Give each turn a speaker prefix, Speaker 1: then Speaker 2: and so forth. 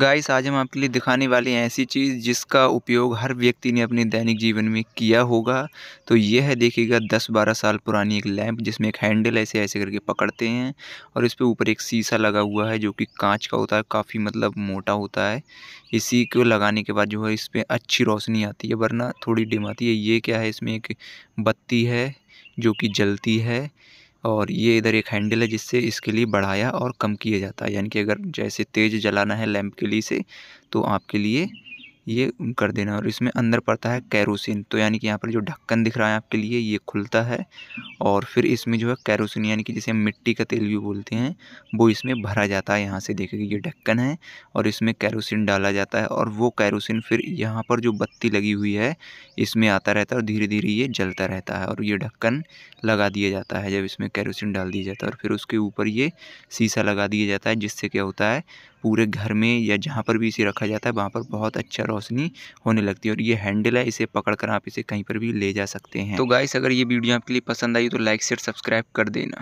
Speaker 1: guys आज हम आपके लिए दिखाने वाले हैं ऐसी चीज़ जिसका उपयोग हर व्यक्ति ने अपने दैनिक जीवन में किया होगा तो यह है देखिएगा दस बारह साल पुरानी एक लैंप जिसमें एक हैंडल ऐसे ऐसे करके पकड़ते हैं और इस पर ऊपर एक शीशा लगा हुआ है जो कि कांच का होता है काफ़ी मतलब मोटा होता है इसी को लगाने के बाद जो है इस पर अच्छी रोशनी आती है वरना थोड़ी डिम आती है ये क्या है इसमें एक बत्ती है जो कि जलती है और ये इधर एक हैंडल है जिससे इसके लिए बढ़ाया और कम किया जाता है यानी कि अगर जैसे तेज़ जलाना है लैंप के लिए से तो आपके लिए ये कर देना और इसमें अंदर पड़ता है कैरोसिन तो यानी कि यहाँ पर जो ढक्कन दिख रहा है आपके लिए ये खुलता है और फिर इसमें जो है कैरोसिन यानी कि जिसे हम मिट्टी का तेल भी बोलते हैं वो इसमें भरा जाता है यहाँ से देखिए ये ढक्कन है और इसमें कैरोसिन डाला जाता है और वो कैरोसिन फिर यहाँ पर जो बत्ती लगी हुई है इसमें आता रहता है और धीरे धीरे ये जलता रहता है और ये ढक्कन लगा दिया जाता है जब इसमें कैरोसिन डाल दिया जाता है और फिर उसके ऊपर ये शीशा लगा दिया जाता है जिससे क्या होता है पूरे घर में या जहाँ पर भी इसे रखा जाता है वहाँ पर बहुत अच्छा रोशनी रोशनी होने लगती है और ये हैंडल है इसे पकड़कर आप इसे कहीं पर भी ले जा सकते हैं तो गाइस अगर ये वीडियो आपके लिए पसंद आई तो लाइक शेयर सब्सक्राइब कर देना